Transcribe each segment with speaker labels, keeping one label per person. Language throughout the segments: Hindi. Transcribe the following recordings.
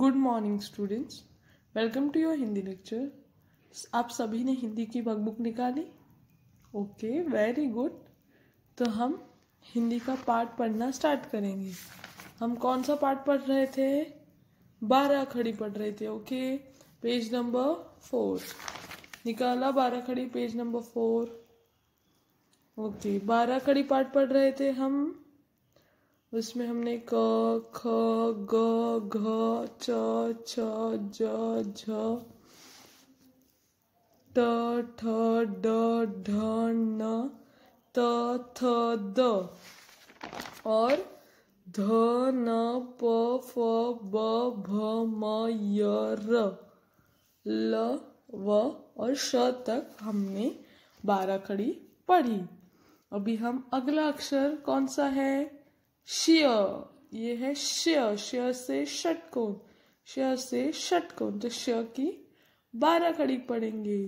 Speaker 1: Good morning students welcome to your Hindi lecture आप सभी ने हिंदी की वर्कबुक निकाली ओके वेरी गुड तो हम हिंदी का पार्ट पढ़ना स्टार्ट करेंगे हम कौन सा पार्ट पढ़ रहे थे बारह खड़ी पढ़ रहे थे ओके पेज नंबर फोर निकाला बारह खड़ी पेज नंबर फोर ओके बारह खड़ी पार्ट पढ़ रहे थे हम उसमें हमने क ख ग घ च छ ज झ ट ठ ड ढ न त थ द और ध न प फ ब भ म य र ल व और श तक हमने बारह खड़ी पढ़ी अभी हम अगला अक्षर कौन सा है शेयर ये है शेयर शेयर से षटकोण शेयर से षटकोण तो शेयर की बारह खड़ी पड़ेंगे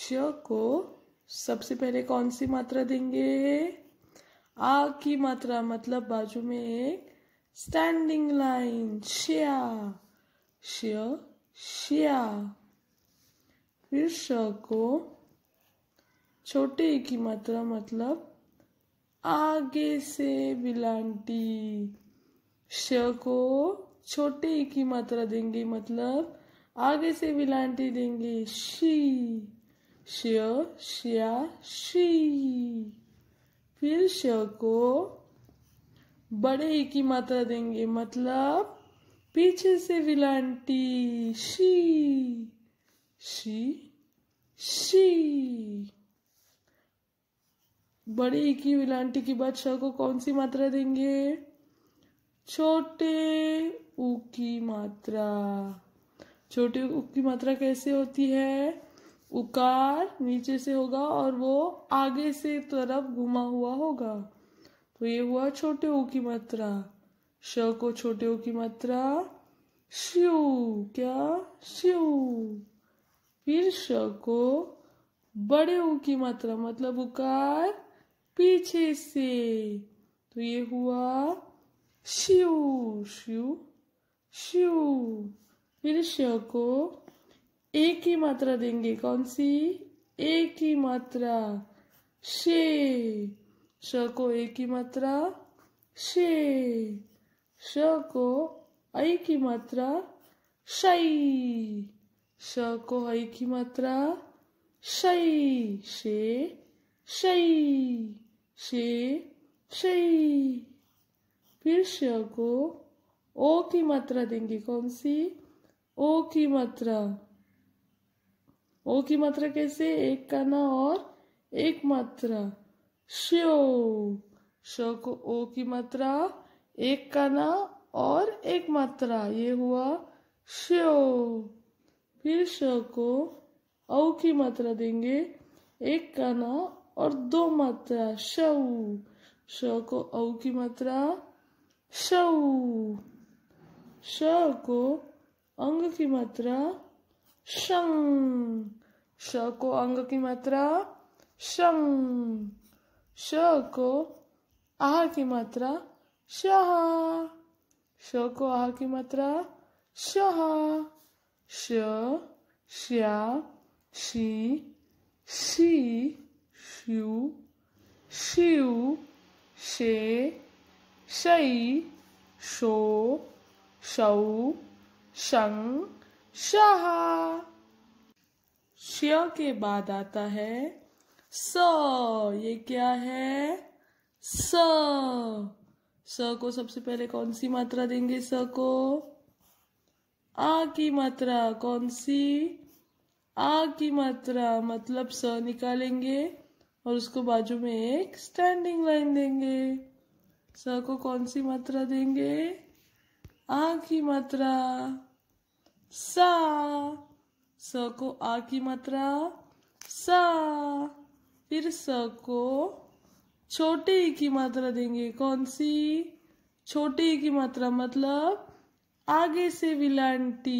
Speaker 1: शेयर को सबसे पहले कौन सी मात्रा देंगे आ की मात्रा मतलब बाजू में एक स्टैंडिंग लाइन शिया शिया शिया फिर श को छोटे की मात्रा मतलब आगे से बिलांटी श को छोटे की मात्रा देंगे मतलब आगे से बिलांटी देंगे शी श्य श्या शी फिर श को बड़े की मात्रा देंगे मतलब पीछे से विलांटी शी शी शी बड़े की विलांटी की बादशाह को कौन सी मात्रा देंगे छोटे ऊ की मात्रा छोटे उ की मात्रा कैसे होती है उकार नीचे से होगा और वो आगे से तरफ घुमा हुआ होगा तो ये हुआ छोटे ऊ की मात्रा श को छोटे ऊ की मात्रा शिव क्या शिव फिर श को बड़े ऊ की मात्रा मतलब उकार पीछे से तो ये हुआ शिव शिव शिव फिर श को एक ही मात्रा देंगे कौन सी एक ही मात्रा शे श को एक ही मात्रा शे श को ऐ की मात्रा शई श को ऐ की मात्रा शई शे शई she, she. फिर श को ओ की मात्रा देंगे कौन सी ओ की मात्रा ओ की मात्रा कैसे एक का ना और एक मात्रा श्यो श को ओ की मात्रा एक का ना और एक मात्रा ये हुआ श्यो फिर श को औ की मात्रा देंगे एक का ना और दो मात्रा शऊ श को औ की मात्रा शऊ श को अंग की मात्रा शंग श को अंग की मात्रा शंग श को आह की मात्रा शह श को आह की मात्रा शह श श्या शी शी श्यू शिव शे शई शो शौ शं शाह श्य के बाद आता है स ये क्या है स स को सबसे पहले कौन सी मात्रा देंगे स को आ की मात्रा कौन सी आ की मात्रा मतलब स निकालेंगे और उसको बाजू में एक स्टैंडिंग लाइन देंगे स को कौन सी मात्रा देंगे आ की मात्रा सा स को आ की मात्रा सा फिर स को छोटे ई की मात्रा देंगे कौन सी छोटे ई की मात्रा मतलब आगे से विलांटी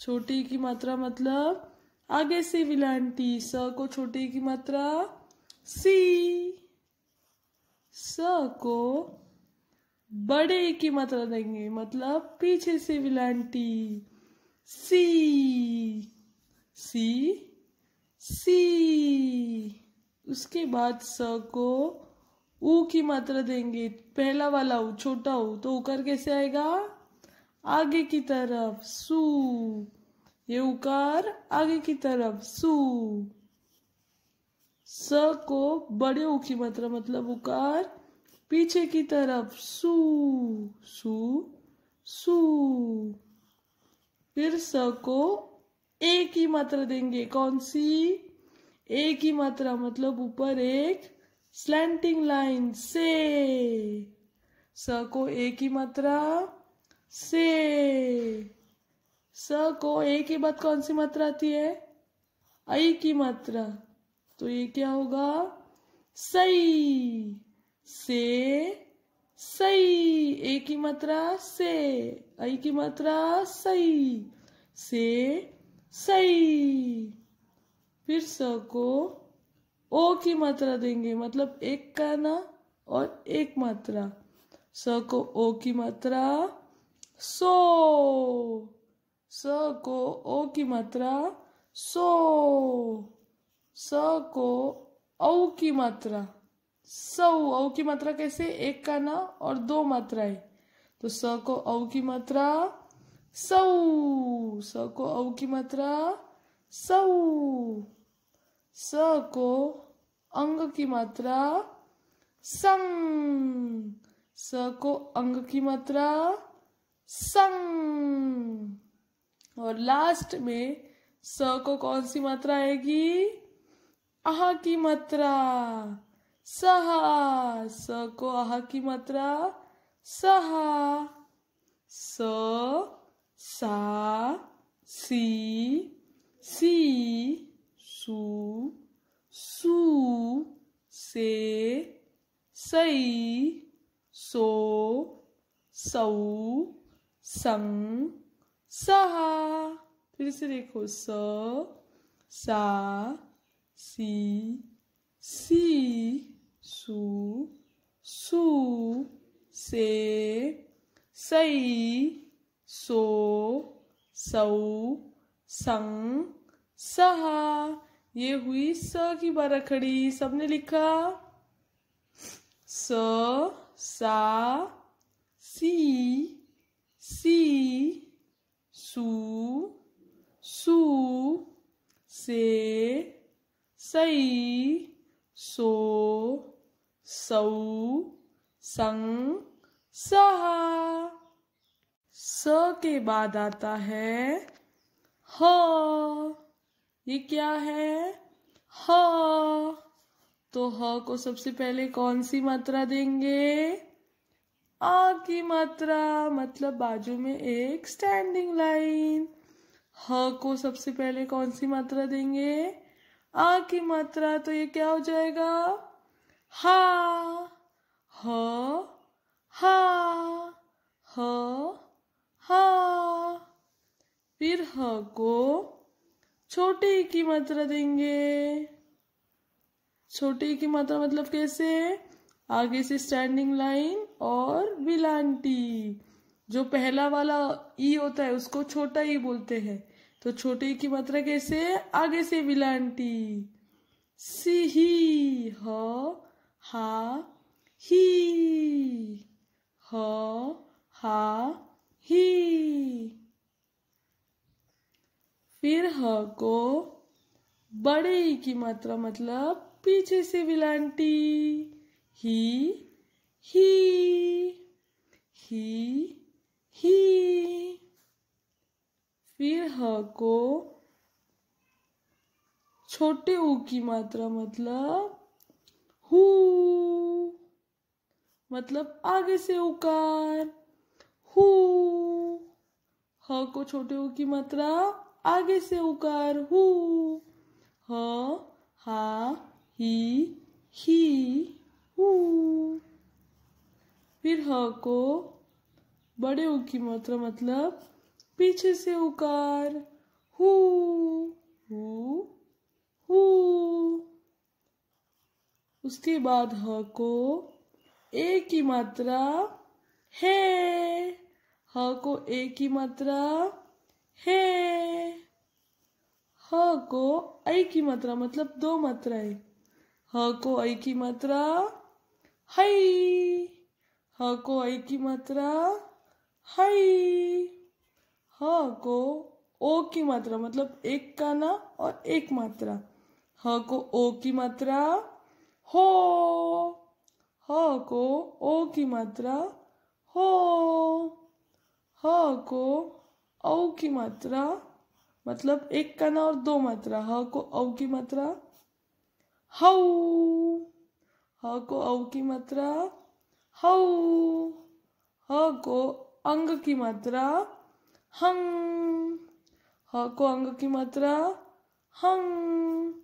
Speaker 1: छोटी की मात्रा मतलब आगे से विलांटी स को छोटे की मात्रा सी स को बड़े की मात्रा देंगे मतलब पीछे से विलांटी सी सी सी उसके बाद स को ऊ की मात्रा देंगे पहला वाला उ छोटा उ तो उकर कैसे आएगा आगे की तरफ सू ये उकार आगे की तरफ सु स को बड़े ऊ की मात्रा मतलब उकार पीछे की तरफ सु सु सु फिर स को एक ही मात्रा देंगे कौन सी एक ही मात्रा मतलब ऊपर एक स्लैंटिंग लाइन से स को एक ही मात्रा से स को ए के बाद कौन सी मात्रा आती है आई की मात्रा तो ये क्या होगा सई से सई ए की मात्रा से आई की मात्रा सई से सई फिर स को ओ की मात्रा देंगे मतलब एक कहना और एक मात्रा स को ओ की मात्रा सो स को ओ की मात्रा सो स को औ की मात्रा सौ औ की मात्रा कैसे एक का ना और दो मात्रा है तो स को औ की मात्रा सौ स को औ की मात्रा सौ स को अंग की मात्रा संग स को अंग की मात्रा संग और लास्ट में स को कौन सी मात्रा आएगी आह की मात्रा सहा स को आह की मात्रा सहा स सा सी सी सु सु से सई सो सऊ संग सा फिर से देखो स सा सी सी सु सु से सई सो सौ संग सहा ये हुई स की बरखड़ी खड़ी सबने लिखा स सा सी सी सु सू से सई सो सौ संग स के बाद आता है ह ये क्या है ह तो ह को सबसे पहले कौन सी मात्रा देंगे आ की मात्रा मतलब बाजू में एक स्टैंडिंग लाइन ह को सबसे पहले कौन सी मात्रा देंगे आ की मात्रा तो ये क्या हो जाएगा हा ह हा ह हा फिर ह को छोटे की मात्रा देंगे छोटी की मात्रा मतलब कैसे आगे से स्टैंडिंग लाइन और विलांटी जो पहला वाला ई e होता है उसको छोटा ई e बोलते हैं तो छोटे ई e की मात्रा कैसे आगे से विलांटी सी ही ह हा ही ह हा ही फिर ह को बड़े ई की मात्रा मतलब पीछे से विलांटी he, he, he, he. फिर ह को छोटे ऊ की मात्रा मतलब हु मतलब आगे से उकार हु ह को छोटे ऊ की मात्रा आगे से उकार हु ह हा ही ही फिर ह को बड़े ऊ की मात्रा मतलब पीछे से उकार हु हु हु उसके बाद ह को ए की मात्रा है ह को ए की मात्रा है ह को ऐ की मात्रा मतलब दो मात्राएं ह को ऐ की मात्रा हई ह हाँ को ऐ की मात्रा हई ह हाँ को ओ की मात्रा मतलब एक का ना और एक मात्रा ह हाँ को ओ की मात्रा हो ह को ओ की मात्रा हो ह को औ की मात्रा मतलब एक का ना और दो मात्रा ह को औ की मात्रा हऊ ह को औ की मात्रा हऊ ह को अंग की मात्रा हंग ह को अंग की मात्रा हंग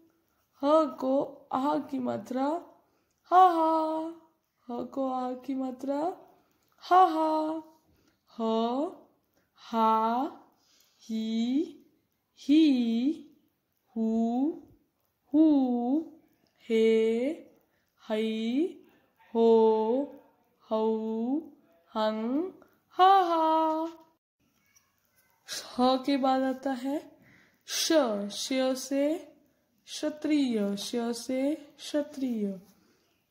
Speaker 1: ह को आ की मात्रा हा हा ह को आ की मात्रा हा हा ह हा ही ही हु हु हे हई हो हौ हंग हा हा ह के बाद आता है श श्य से क्षत्रिय श से क्षत्रिय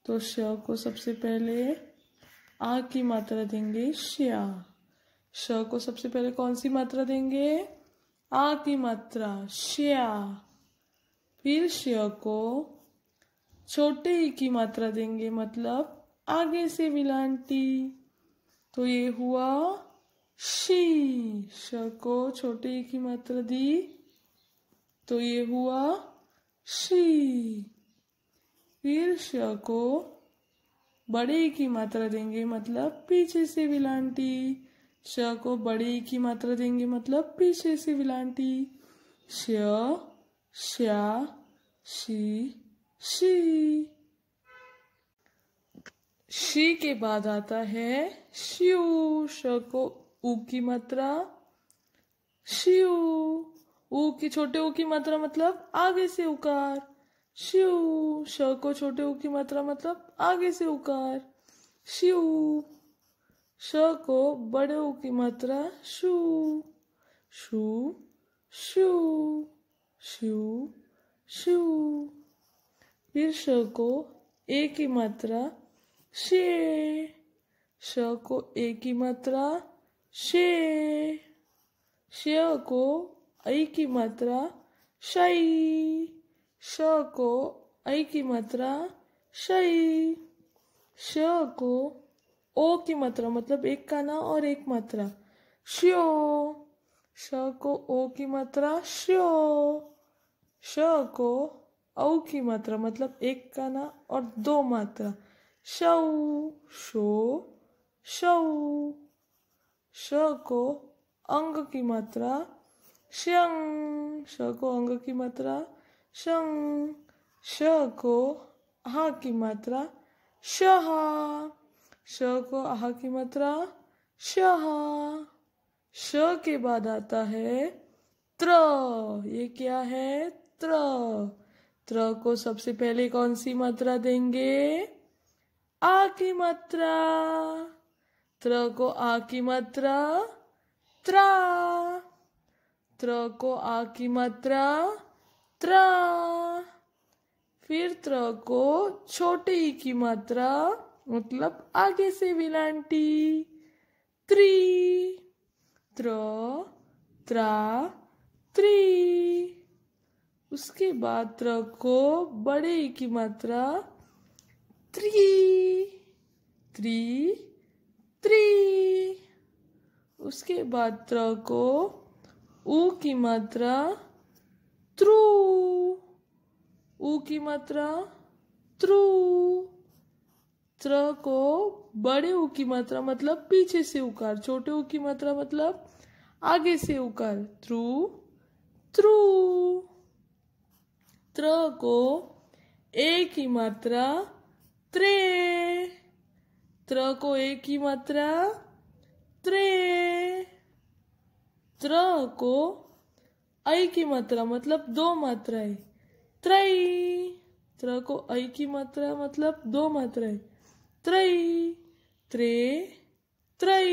Speaker 1: तो श को सबसे पहले आ की मात्रा देंगे श्या श को सबसे पहले कौन सी मात्रा देंगे आ की मात्रा श्या फिर श को छोटे ही की मात्रा देंगे मतलब आगे से विलांटी तो ये हुआ शी श को छोटे ही की मात्रा दी तो ये हुआ शी फिर श को बड़े की मात्रा देंगे मतलब पीछे से विलांटी श को बड़े की मात्रा देंगे मतलब पीछे से विलांटी श्य श्या शी शी शी के बाद आता है शिव श को ऊ की मात्रा शिव ऊ की छोटे ऊ की मात्रा मतलब आगे से उकार शिव श को छोटे ऊ की मात्रा मतलब आगे से उकार शिव श को बड़े ऊ की मात्रा शु शु शु शु शु फिर श को ए की मात्रा शे श को ए की मात्रा शे श को ऐ की मात्रा शई श को ऐ की मात्रा शई श को ओ की मात्रा मतलब एक का ना और एक मात्रा श्यो श को ओ की मात्रा श्यो श को औ की मात्रा मतलब एक का ना और दो मात्रा शऊ शो शऊ श को अंग की मात्रा शंग श को अंग की मात्रा शंग श को हा की मात्रा शहा श को आहा की मात्रा शहा श के बाद आता है त्र ये क्या है त्र त्र को सबसे पहले कौन सी मात्रा देंगे आ की मात्रा त्र को आ की मात्रा त्रा त्र को आ की मात्रा त्रा फिर त्र को छोटे ई की मात्रा मतलब आगे से विलांटी त्री त्र त्रा त्री उसके बाद को बड़े की मात्रा त्री थ्री थ्री उसके बाद को ऊ की मात्रा त्रु ऊ की मात्रा त्रु त्र को बड़े ऊ की मात्रा मतलब पीछे से उकार छोटे ऊ की मात्रा मतलब आगे से उकार थ्रू त्रु त्र को ए की मात्रा त्रे त्र को ए की मात्रा त्रे त्र को ऐ की मात्रा मतलब दो मात्राएं त्रय त्र को ऐ की मात्रा मतलब दो मात्राएं त्रय त्रे त्रय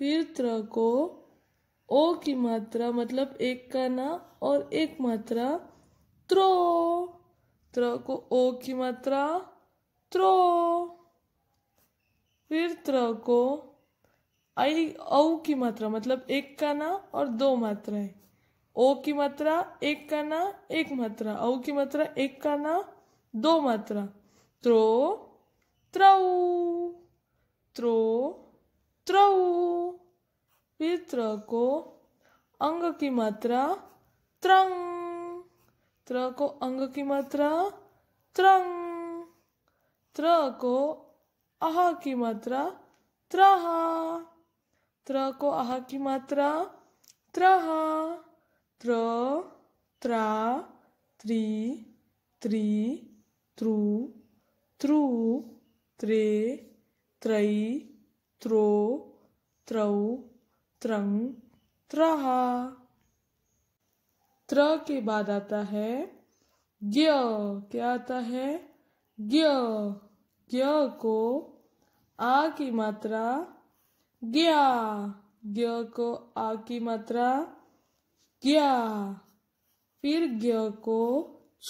Speaker 1: फिर त्र को ओ की मात्रा मतलब एक का ना और एक मात्रा त्रो त्र को ओ की मात्रा त्रो फिर त्र को आई औ की मात्रा मतलब एक का ना और दो मात्राएं ओ की मात्रा एक का ना एक मात्रा औ की मात्रा एक का ना दो मात्रा त्रो त्रऊ त्रो त्रऊ त्र को अंग की मात्रा त्रंग त्र को अंग की मात्रा त्रंग त्र को अह की मात्रा त्रह त्र को अह की मात्रा त्रह त्र त्रा त्रि त्रि त्रु त्रु त्रे त्रयी त्रो त्रौ त्रं त्रहा त्र के बाद आता है ज्ञ क्या आता है ज्ञ ज्ञ को आ की मात्रा ज्ञा ज्ञ को आ की मात्रा ज्ञा फिर ज्ञ को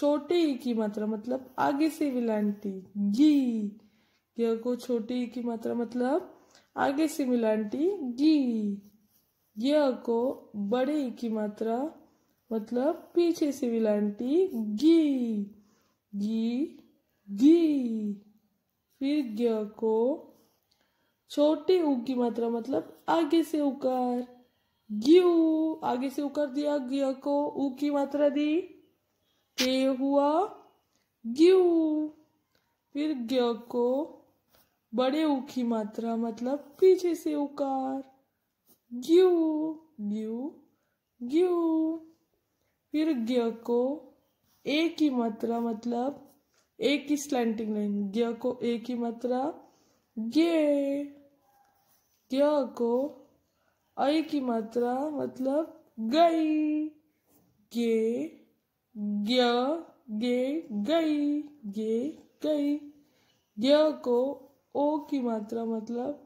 Speaker 1: छोटे ई की मात्रा मतलब आगे से मिलांटी गी ज्ञ को छोटे ई की मात्रा मतलब आगे से मिलांटी गी यह को बड़े ई की मात्रा मतलब पीछे से विलांटी गी गी गी फिर ग्य को छोटे ऊ की मात्रा मतलब आगे से उकार ग्यू आगे से उकार दिया ग्य को ऊ की मात्रा दी ते हुआ ग्यू फिर ग्य को बड़े ऊ की मात्रा मतलब पीछे से उकार ग्यू ग्यू ग्यू फिर ग्य को ए की मात्रा मतलब ए की स्लैंटिंग लाइन ग्य को ए की मात्रा गे ग्य को ऐ की मात्रा मतलब गई गे ग्य गे गई गे गई ग्य को ओ की मात्रा मतलब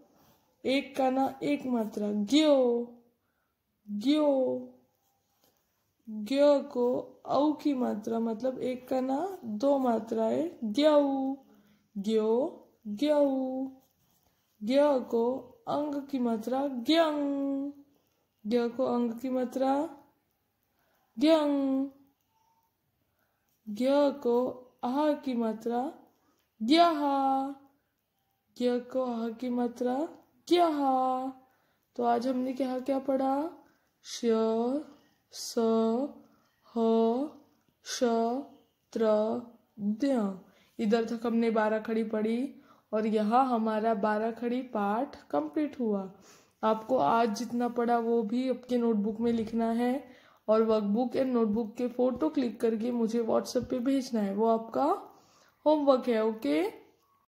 Speaker 1: एक का ना एक मात्रा ग्यो ग्यो ग्य को औ की मात्रा मतलब एक का ना दो मात्रा है ग्यऊ ग्यो ग्यऊ ग्य को अंग की मात्रा ग्यंग ग्य को अंग की मात्रा ग्यंग ग्य को आह की मात्रा ग्यहा ग्य को आह की मात्रा क्या तो आज हमने क्या क्या पढ़ा श स ह श त्र इधर तक हमने बारह खड़ी पढ़ी और यह हमारा बारह खड़ी पाठ कंप्लीट हुआ आपको आज जितना पढ़ा वो भी आपके नोटबुक में लिखना है और वर्कबुक एंड नोटबुक के फ़ोटो क्लिक करके मुझे व्हाट्सएप पे भेजना है वो आपका होमवर्क है ओके